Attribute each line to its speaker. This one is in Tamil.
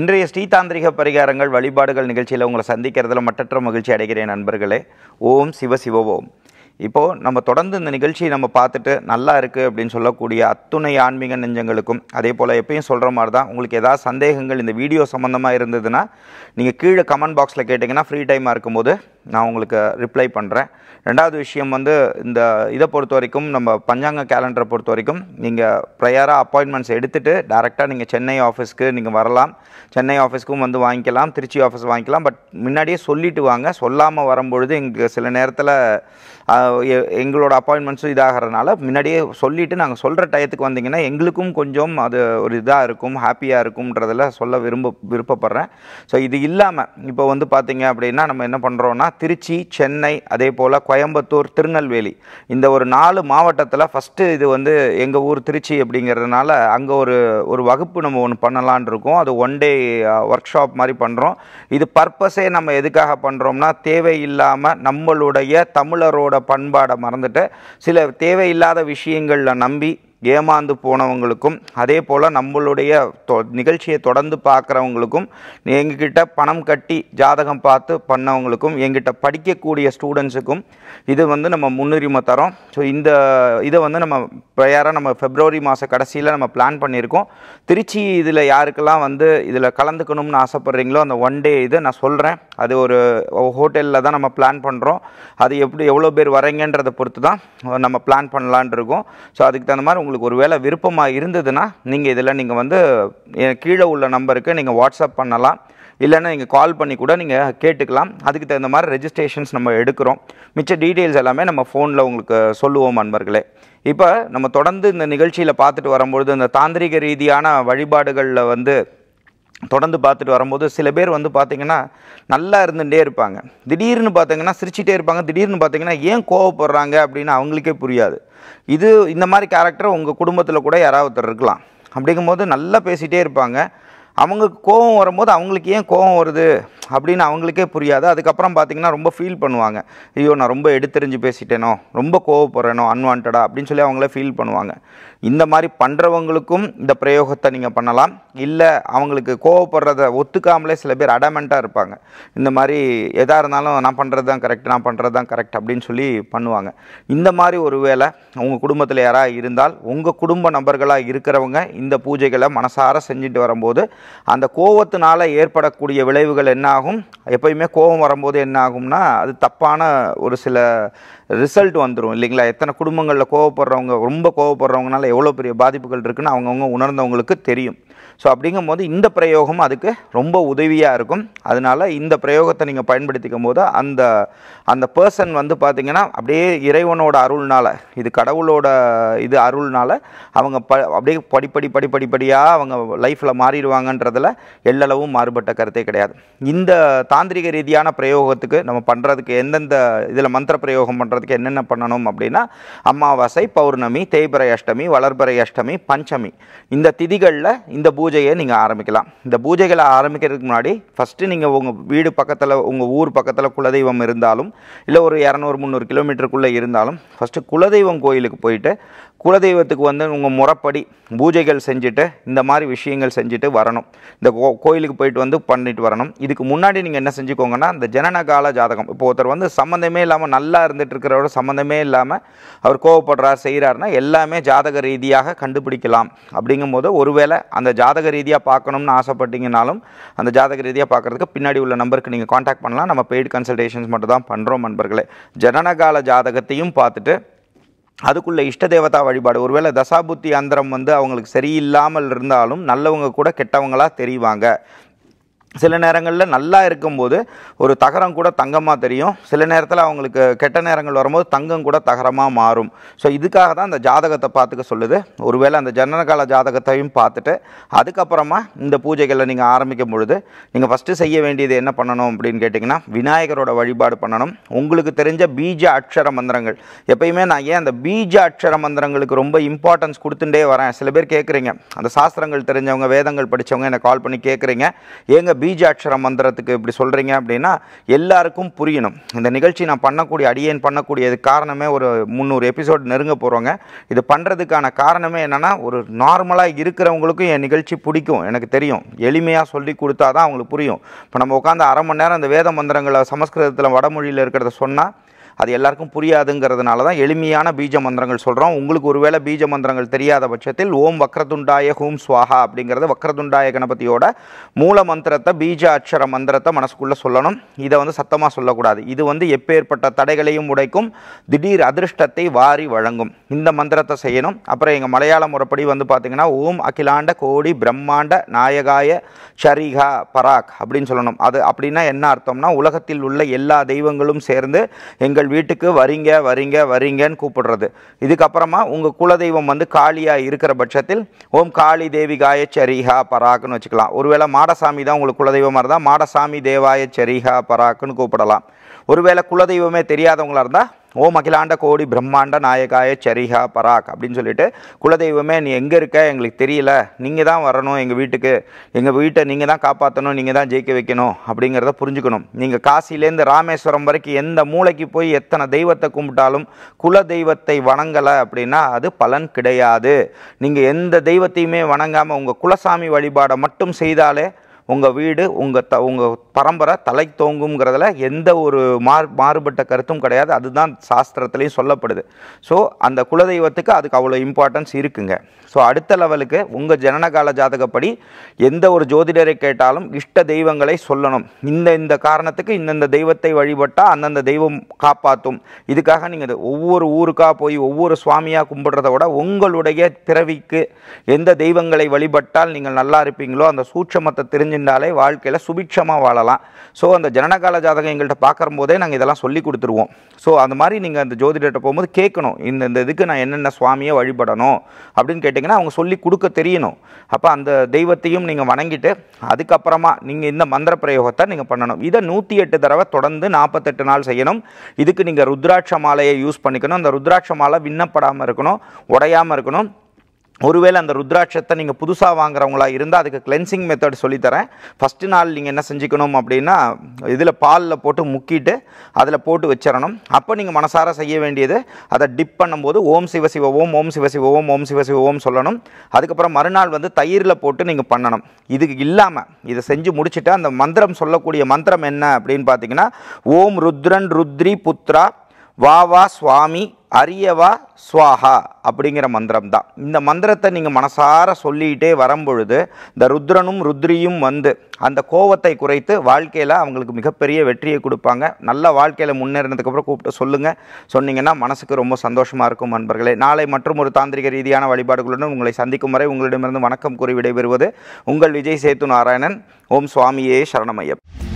Speaker 1: இன்றைய ஸ்ரீதாந்திரிக பரிகாரங்கள் வழிபாடுகள் நிகழ்ச்சியில் உங்களை சந்திக்கிறதுல மற்றற்ற மகிழ்ச்சி அடைகிறேன் நண்பர்களே ஓம் சிவ சிவ ஓம் இப்போது நம்ம தொடர்ந்து இந்த நிகழ்ச்சியை நம்ம பார்த்துட்டு நல்லா இருக்குது அப்படின்னு சொல்லக்கூடிய அத்துணை ஆன்மீக நெஞ்சங்களுக்கும் அதே போல் எப்பயும் சொல்கிற மாதிரி தான் உங்களுக்கு ஏதாவது சந்தேகங்கள் இந்த வீடியோ சம்மந்தமாக இருந்ததுன்னா நீங்கள் கீழே கமெண்ட் பாக்ஸில் கேட்டிங்கன்னா ஃப்ரீ டைமாக இருக்கும்போது நான் உங்களுக்கு ரிப்ளை பண்ணுறேன் ரெண்டாவது விஷயம் வந்து இந்த இதை பொறுத்த வரைக்கும் நம்ம பஞ்சாங்க கேலண்டரை பொறுத்த வரைக்கும் நீங்கள் ப்ரையராக அப்பாயின்மெண்ட்ஸ் எடுத்துகிட்டு டேரெக்டாக நீங்கள் சென்னை ஆஃபீஸ்க்கு நீங்கள் வரலாம் சென்னை ஆஃபீஸ்க்கும் வந்து வாங்கிக்கலாம் திருச்சி ஆஃபீஸ் வாங்கிக்கலாம் பட் முன்னாடியே சொல்லிவிட்டு வாங்க சொல்லாமல் வரும்பொழுது எங்களுக்கு சில நேரத்தில் எங்களோட அப்பாயின்மெண்ட்ஸும் இதாகிறனால முன்னாடியே சொல்லிவிட்டு நாங்கள் சொல்கிற டயத்துக்கு வந்தீங்கன்னா எங்களுக்கும் கொஞ்சம் அது ஒரு இதாக இருக்கும் ஹாப்பியாக இருக்கும்ன்றதில் சொல்ல விரும்ப விருப்பப்படுறேன் ஸோ இது இல்லாமல் இப்போ வந்து பார்த்திங்க அப்படின்னா நம்ம என்ன பண்ணுறோன்னா திருச்சி சென்னை அதே போல் கோயம்புத்தூர் திருநெல்வேலி இந்த ஒரு நாலு மாவட்டத்தில் ஃபஸ்ட்டு இது வந்து எங்கள் ஊர் திருச்சி அப்படிங்கிறதுனால அங்கே ஒரு ஒரு வகுப்பு நம்ம ஒன்று பண்ணலான் இருக்கோம் அது ஒன் டே ஒர்க் ஷாப் மாதிரி பண்ணுறோம் இது பர்பஸே நம்ம எதுக்காக பண்ணுறோம்னா தேவையில்லாமல் நம்மளுடைய தமிழரோட பண்பாடை மறந்துட்டு சில தேவையில்லாத விஷயங்களில் நம்பி ஏமாந்து போனவங்களுக்கும் அதே போல் நம்மளுடைய தொ நிகழ்ச்சியை தொடர்ந்து பார்க்குறவங்களுக்கும் எங்ககிட்ட பணம் கட்டி ஜாதகம் பார்த்து பண்ணவங்களுக்கும் எங்கிட்ட படிக்கக்கூடிய ஸ்டூடெண்ட்ஸுக்கும் இது வந்து நம்ம முன்னுரிமை தரோம் ஸோ இந்த இதை வந்து நம்ம பிரயாராக நம்ம ஃபெப்ரவரி மாத கடைசியில் நம்ம பிளான் பண்ணியிருக்கோம் திருச்சி இதில் யாருக்கெல்லாம் வந்து இதில் கலந்துக்கணும்னு ஆசைப்பட்றீங்களோ அந்த ஒன் டே இது நான் சொல்கிறேன் அது ஒரு ஹோட்டலில் தான் நம்ம பிளான் பண்ணுறோம் அது எப்படி எவ்வளோ பேர் வரீங்கன்றதை பொறுத்து தான் நம்ம பிளான் பண்ணலான் இருக்கோம் ஸோ அதுக்கு தகுந்த மாதிரி உங்களுக்கு ஒரு வேளை விருப்பமாக இருந்ததுன்னா நீங்கள் இதில் நீங்கள் வந்து கீழே உள்ள நம்பருக்கு நீங்கள் வாட்ஸ்அப் பண்ணலாம் இல்லைன்னா நீங்கள் கால் பண்ணி கூட நீங்கள் கேட்டுக்கலாம் அதுக்கு தகுந்த மாதிரி ரெஜிஸ்ட்ரேஷன்ஸ் நம்ம எடுக்கிறோம் மிச்ச டீட்டெயில்ஸ் எல்லாமே நம்ம ஃபோனில் உங்களுக்கு சொல்லுவோம் அன்பர்களே இப்போ நம்ம தொடர்ந்து இந்த நிகழ்ச்சியில் பார்த்துட்டு வரும்பொழுது இந்த தாந்திரிக ரீதியான வழிபாடுகளில் வந்து தொடர்ந்து பார்த்துட்டு வரும்போது சில பேர் வந்து பார்த்திங்கன்னா நல்லா இருந்துகிட்டே இருப்பாங்க திடீர்னு பார்த்திங்கன்னா சிரிச்சிட்டே இருப்பாங்க திடீர்னு பார்த்திங்கன்னா ஏன் கோவப்படுறாங்க அப்படின்னு அவங்களுக்கே புரியாது இது இந்த மாதிரி கேரக்டர் உங்கள் குடும்பத்தில் கூட யாராவது இருக்கலாம் அப்படிங்கும்போது நல்லா பேசிகிட்டே இருப்பாங்க அவங்களுக்கு கோவம் வரும்போது அவங்களுக்கு ஏன் கோவம் வருது அப்படின்னு அவங்களுக்கே புரியாது அதுக்கப்புறம் பார்த்திங்கன்னா ரொம்ப ஃபீல் பண்ணுவாங்க ஐயோ நான் ரொம்ப எடுத்தெறிஞ்சு பேசிட்டேனோ ரொம்ப கோவப்படுறேனோ அன்வான்டாக அப்படின்னு சொல்லி அவங்களே ஃபீல் பண்ணுவாங்க இந்த மாதிரி பண்ணுறவங்களுக்கும் இந்த பிரயோகத்தை நீங்கள் பண்ணலாம் இல்லை அவங்களுக்கு கோவப்படுறத ஒத்துக்காமலே சில பேர் அடமெண்ட்டாக இருப்பாங்க இந்த மாதிரி எதாக இருந்தாலும் நான் பண்ணுறது தான் கரெக்ட் நான் பண்ணுறது தான் கரெக்ட் அப்படின்னு சொல்லி பண்ணுவாங்க இந்த மாதிரி ஒரு வேளை உங்கள் குடும்பத்தில் யாராக இருந்தால் உங்கள் குடும்ப நபர்களாக இருக்கிறவங்க இந்த பூஜைகளை மனசார செஞ்சுட்டு வரும்போது அந்த கோவத்தினால் ஏற்படக்கூடிய விளைவுகள் என்னாகும் எப்பயுமே கோபம் வரும்போது என்ன ஆகும்னா அது தப்பான ஒரு சில ரிசல்ட் வந்துடும் இல்லைங்களா எத்தனை குடும்பங்களில் கோவப்படுறவங்க ரொம்ப கோவப்படுறவங்கனால எவ்வளோ பெரிய பாதிப்புகள் இருக்குன்னு அவங்கவுங்க உணர்ந்தவங்களுக்கு தெரியும் ஸோ அப்படிங்கும் போது இந்த பிரயோகம் அதுக்கு ரொம்ப உதவியாக இருக்கும் அதனால் இந்த பிரயோகத்தை நீங்கள் பயன்படுத்திக்கும் போது அந்த அந்த பர்சன் வந்து பார்த்திங்கன்னா அப்படியே இறைவனோட அருள்னால் இது கடவுளோட இது அருள்னால் அவங்க ப அப்படியே படிப்படி படிப்படிப்படியாக அவங்க லைஃப்பில் மாறிடுவாங்கன்றதில் எல்லளவும் மாறுபட்ட கருத்தே கிடையாது இந்த தாந்திரிக ரீதியான பிரயோகத்துக்கு நம்ம பண்ணுறதுக்கு எந்தெந்த இதில் மந்திர பிரயோகம் பண்ணுறதுக்கு என்னென்ன பண்ணணும் அப்படின்னா அமாவாசை பௌர்ணமி தேய்பிரை அஷ்டமி வளர்பிறை அஷ்டமி பஞ்சமி இந்த திதிகளில் இந்த பூஜை பூஜையை நீங்கள் ஆரம்பிக்கலாம் இந்த பூஜைகளை ஆரம்பிக்கிறதுக்கு முன்னாடி ஃபஸ்ட்டு நீங்கள் உங்கள் வீடு பக்கத்தில் உங்கள் ஊர் பக்கத்தில் குலதெய்வம் இருந்தாலும் இல்லை ஒரு இரநூறு முந்நூறு கிலோமீட்டருக்குள்ளே இருந்தாலும் ஃபஸ்ட்டு குலதெய்வம் கோயிலுக்கு போயிட்டு குலதெய்வத்துக்கு வந்து உங்கள் முறைப்படி பூஜைகள் செஞ்சுட்டு இந்த மாதிரி விஷயங்கள் செஞ்சுட்டு வரணும் இந்த கோ கோயிலுக்கு போயிட்டு வந்து பண்ணிட்டு வரணும் இதுக்கு முன்னாடி நீங்கள் என்ன செஞ்சுக்கோங்கன்னா இந்த ஜனனகால ஜாதகம் இப்போ ஒருத்தர் வந்து சம்மந்தமே இல்லாமல் நல்லா இருந்துட்டு இருக்கிறவரோட சம்மந்தமே இல்லாமல் அவர் கோவப்படுறார் செய்கிறார்னா எல்லாமே ஜாதக ரீதியாக கண்டுபிடிக்கலாம் அப்படிங்கும்போது ஒருவேளை அந்த ஜாதக ரீதியாக பார்க்கணும்னு ஆசைப்பட்டீங்கனாலும் அந்த ஜாதக ரீதியாக பார்க்குறதுக்கு பின்னாடி உள்ள நம்பருக்கு நீங்கள் காண்டாக்ட் பண்ணலாம் நம்ம பெய்டு கன்சல்டேஷன்ஸ் மட்டும் தான் பண்ணுறோம் நண்பர்களே ஜனனகால ஜாதகத்தையும் பார்த்துட்டு அதுக்குள்ளே இஷ்ட தேவதா வழிபாடு ஒருவேளை தசாபுத்தி அந்தரம் வந்து அவங்களுக்கு சரியில்லாமல் இருந்தாலும் நல்லவங்க கூட கெட்டவங்களாக தெரிவாங்க சில நேரங்களில் நல்லா இருக்கும்போது ஒரு தகரம் கூட தங்கமாக தெரியும் சில நேரத்தில் அவங்களுக்கு கெட்ட நேரங்கள் வரும்போது தங்கம் கூட தகரமாக மாறும் ஸோ இதுக்காக தான் அந்த ஜாதகத்தை பார்த்துக்க சொல்லுது ஒருவேளை அந்த ஜனனகால ஜாதகத்தையும் பார்த்துட்டு அதுக்கப்புறமா இந்த பூஜைகளை நீங்கள் ஆரம்பிக்கும் பொழுது நீங்கள் ஃபஸ்ட்டு செய்ய வேண்டியது என்ன பண்ணணும் அப்படின்னு கேட்டிங்கன்னா விநாயகரோட வழிபாடு பண்ணணும் உங்களுக்கு தெரிஞ்ச பீஜ அக்ஷர மந்திரங்கள் எப்பயுமே நான் ஏன் அந்த பீஜ அக்ஷர மந்திரங்களுக்கு ரொம்ப இம்பார்ட்டன்ஸ் கொடுத்துட்டே வரேன் சில பேர் கேட்குறீங்க அந்த சாஸ்திரங்கள் தெரிஞ்சவங்க வேதங்கள் படித்தவங்க என்னை கால் பண்ணி கேட்குறீங்க எங்கள் பீஜாட்சர மந்திரத்துக்கு இப்படி சொல்கிறீங்க அப்படின்னா எல்லாருக்கும் புரியணும் இந்த நிகழ்ச்சி நான் பண்ணக்கூடிய அடியேன் பண்ணக்கூடியது காரணமே ஒரு முந்நூறு எபிசோடு நெருங்க போகிறோங்க இது பண்ணுறதுக்கான காரணமே என்னென்னா ஒரு நார்மலாக இருக்கிறவங்களுக்கும் என் நிகழ்ச்சி பிடிக்கும் எனக்கு தெரியும் எளிமையாக சொல்லி கொடுத்தா தான் அவங்களுக்கு புரியும் இப்போ நம்ம உட்காந்து அரை மணி நேரம் இந்த வேத மந்திரங்களை சமஸ்கிருதத்தில் வடமொழியில் இருக்கிறத சொன்னால் அது எல்லாருக்கும் புரியாதுங்கிறதுனால தான் எளிமையான பீஜ மந்திரங்கள் சொல்கிறோம் உங்களுக்கு ஒருவேளை பீஜ மந்திரங்கள் தெரியாத பட்சத்தில் ஓம் வக்ரதுண்டாய ஹூம் ஸ்வாஹா அப்படிங்கிறது வக்ரதுண்டாய கணபதியோட மூல மந்திரத்தை பீஜ அக்ஷர மந்திரத்தை மனசுக்குள்ளே சொல்லணும் இதை வந்து சத்தமாக சொல்லக்கூடாது இது வந்து எப்பேற்பட்ட தடைகளையும் உடைக்கும் திடீர் அதிர்ஷ்டத்தை வாரி வழங்கும் இந்த மந்திரத்தை செய்யணும் அப்புறம் எங்கள் மலையாள முறைப்படி வந்து பார்த்திங்கன்னா ஓம் அகிலாண்ட கோடி பிரம்மாண்ட நாயகாய ஷரிகா பராக் அப்படின்னு சொல்லணும் அது அப்படின்னா என்ன அர்த்தம்னா உலகத்தில் உள்ள எல்லா தெய்வங்களும் சேர்ந்து எங்கள் வீட்டுக்கு வரீங்க வரீங்க வரீங்கன்னு கூப்பிடுறது இதுக்கப்புறமா உங்கள் குலதெய்வம் வந்து காளியாக இருக்கிற பட்சத்தில் ஓம் காளி தேவி காய சரிஹா பராக்குன்னு வச்சுக்கலாம் ஒருவேளை மாடசாமி தான் உங்களுக்கு குலதெய்வமாக இருந்தால் மாடசாமி தேவாய சரிஹா பராக்குன்னு கூப்பிடலாம் ஒருவேளை குலதெய்வமே தெரியாதவங்களாக இருந்தால் ஓம் அகிலாண்ட கோடி பிரம்மாண்ட நாயகாய சரிஹா பராக் அப்படின்னு சொல்லிட்டு குலதெய்வமே நீ எங்கே இருக்க எங்களுக்கு தெரியல நீங்கள் தான் வரணும் எங்கள் வீட்டுக்கு எங்கள் வீட்டை நீங்கள் தான் காப்பாற்றணும் நீங்கள் தான் ஜெயிக்க வைக்கணும் அப்படிங்கிறத புரிஞ்சுக்கணும் நீங்கள் காசிலேருந்து ராமேஸ்வரம் வரைக்கும் எந்த மூளைக்கு போய் எத்தனை தெய்வத்தை கும்பிட்டாலும் குல தெய்வத்தை வணங்கலை அப்படின்னா அது பலன் கிடையாது நீங்கள் எந்த தெய்வத்தையுமே வணங்காமல் உங்கள் குலசாமி வழிபாடை மட்டும் செய்தாலே உங்கள் வீடு உங்கள் த உங்கள் பரம்பரை தலை தோங்குங்கிறதுல எந்த ஒரு மாறு மாறுபட்ட கருத்தும் கிடையாது அதுதான் சாஸ்திரத்துலேயும் சொல்லப்படுது ஸோ அந்த குலதெய்வத்துக்கு அதுக்கு அவ்வளோ இம்பார்ட்டன்ஸ் இருக்குங்க ஸோ அடுத்த லெவலுக்கு உங்கள் ஜனனகால ஜாதகப்படி எந்த ஒரு ஜோதிடரை கேட்டாலும் இஷ்ட தெய்வங்களை சொல்லணும் இந்த இந்த காரணத்துக்கு இந்தந்த தெய்வத்தை வழிபட்டால் அந்தந்த தெய்வம் காப்பாற்றும் இதுக்காக நீங்கள் ஒவ்வொரு ஊருக்காக போய் ஒவ்வொரு சுவாமியாக கும்பிடுறத விட உங்களுடைய பிறவிக்கு எந்த தெய்வங்களை வழிபட்டால் நீங்கள் நல்லா இருப்பீங்களோ அந்த சூட்சமத்தை தெரிஞ்சு இருந்தாலே வாழ்க்கையில் சுபிக்ஷமாக வாழலாம் ஸோ அந்த ஜனனகால ஜாதகம் எங்கள்கிட்ட பார்க்குற போதே நாங்கள் இதெல்லாம் சொல்லி கொடுத்துருவோம் ஸோ அந்த மாதிரி நீங்கள் அந்த ஜோதிடர்கிட்ட போகும்போது கேட்கணும் இந்த இந்த இதுக்கு நான் என்னென்ன சுவாமியை வழிபடணும் அப்படின்னு கேட்டிங்கன்னா அவங்க சொல்லி கொடுக்க தெரியணும் அப்போ அந்த தெய்வத்தையும் நீங்கள் வணங்கிட்டு அதுக்கப்புறமா நீங்கள் இந்த மந்திர பிரயோகத்தை நீங்கள் பண்ணணும் இதை நூற்றி எட்டு தடவை தொடர்ந்து நாற்பத்தெட்டு நாள் செய்யணும் இதுக்கு நீங்கள் ருத்ராட்ச மாலையை யூஸ் பண்ணிக்கணும் அந்த ருத்ராட்ச மாலை விண்ணப்படாமல் இருக்கணும் உடையாமல் இருக்கணும் ஒருவேளை அந்த ருத்ராட்சத்தை நீங்கள் புதுசாக வாங்குறவங்களா இருந்தால் அதுக்கு கிளென்சிங் மெத்தட் சொல்லித்தரேன் ஃபஸ்ட்டு நாள் நீங்கள் என்ன செஞ்சுக்கணும் அப்படின்னா இதில் பாலில் போட்டு முக்கிட்டு அதில் போட்டு வச்சிடணும் அப்போ நீங்கள் மனசார செய்ய வேண்டியது அதை டிப் பண்ணும்போது ஓம் சிவ சிவ ஓம் சிவ சிவவோம் ஓம் சிவ சிவ சொல்லணும் அதுக்கப்புறம் மறுநாள் வந்து தயிரில் போட்டு நீங்கள் பண்ணணும் இதுக்கு இல்லாமல் இதை செஞ்சு முடிச்சுட்டு அந்த மந்திரம் சொல்லக்கூடிய மந்திரம் என்ன அப்படின்னு பார்த்தீங்கன்னா ஓம் ருத்ரன் ருத்ரி புத்ரா வா வா சுவாமி அரியவா ஸ்வாஹா அப்படிங்கிற மந்திரம் தான் இந்த மந்திரத்தை நீங்கள் மனசார சொல்லிகிட்டே வரும்பொழுது இந்த ருத்ரனும் ருத்ரியும் வந்து அந்த கோவத்தை குறைத்து வாழ்க்கையில் அவங்களுக்கு மிகப்பெரிய வெற்றியை கொடுப்பாங்க நல்ல வாழ்க்கையில் முன்னேறினதுக்கப்புறம் கூப்பிட்டு சொல்லுங்கள் சொன்னீங்கன்னா மனசுக்கு ரொம்ப சந்தோஷமாக இருக்கும் நண்பர்களே நாளை மற்றும் ஒரு தாந்திரிக ரீதியான வழிபாடுகளுடன் உங்களை சந்திக்கும் வரை உங்களிடமிருந்து வணக்கம் கூறி விடைபெறுவது உங்கள் விஜய் சேத்து நாராயணன் ஓம் சுவாமியே சரணமையப்